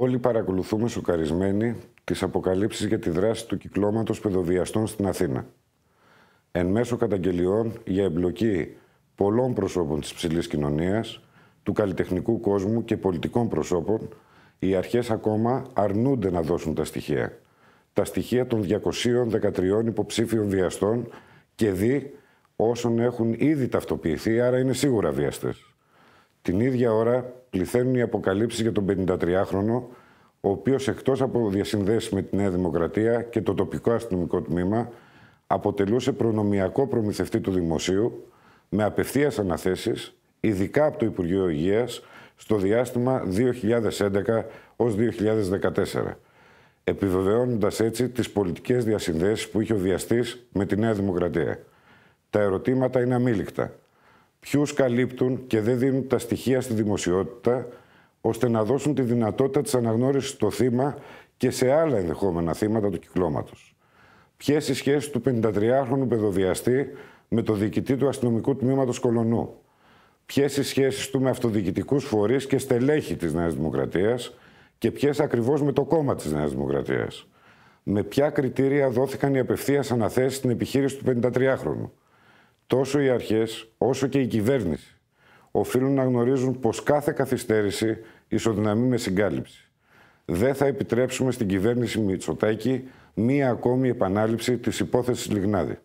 Όλοι παρακολουθούμε σοκαρισμένοι τις αποκαλύψεις για τη δράση του κυκλώματος παιδοβιαστών στην Αθήνα. Εν μέσω καταγγελιών για εμπλοκή πολλών προσώπων της ψηλής κοινωνίας, του καλλιτεχνικού κόσμου και πολιτικών προσώπων, οι αρχές ακόμα αρνούνται να δώσουν τα στοιχεία. Τα στοιχεία των 213 υποψήφιων βιαστών και δι όσων έχουν ήδη ταυτοποιηθεί, άρα είναι σίγουρα βιαστές. Την ίδια ώρα πληθαίνουν οι αποκαλύψεις για τον 53χρονο, ο οποίος εκτός από διασυνδέσεις με τη Νέα Δημοκρατία και το τοπικό αστυνομικό τμήμα, αποτελούσε προνομιακό προμηθευτή του δημοσίου με απευθείας αναθέσεις, ειδικά από το Υπουργείο Υγείας, στο διάστημα 2011 2014, επιβεβαιώνοντας έτσι τις πολιτικές διασυνδέσεις που είχε ο Διαστής με τη Νέα Δημοκρατία. Τα ερωτήματα είναι αμήλικτα ποιους καλύπτουν και δεν δίνουν τα στοιχεία στη δημοσιότητα, ώστε να δώσουν τη δυνατότητα της αναγνώρισης στο θύμα και σε άλλα ενδεχόμενα θύματα του κυκλώματος. Ποιες οι σχέσεις του 53χρονου παιδοδιαστή με το διοικητή του αστυνομικού τμήματος Κολονού. Ποιες οι σχέσεις του με αυτοδιοικητικούς φορείς και στελέχη της Νέας Δημοκρατίας και ποιες ακριβώς με το κόμμα της Νέας Δημοκρατίας. Με ποια κριτήρια δόθηκαν οι απευθείας αναθέσεις στην επιχείρηση του 53χρονου. Τόσο οι αρχές όσο και η κυβέρνηση οφείλουν να γνωρίζουν πως κάθε καθυστέρηση ισοδυναμεί με συγκάλυψη. Δεν θα επιτρέψουμε στην κυβέρνηση Μητσοτάκη μία ακόμη επανάληψη της υπόθεσης Λιγνάδη.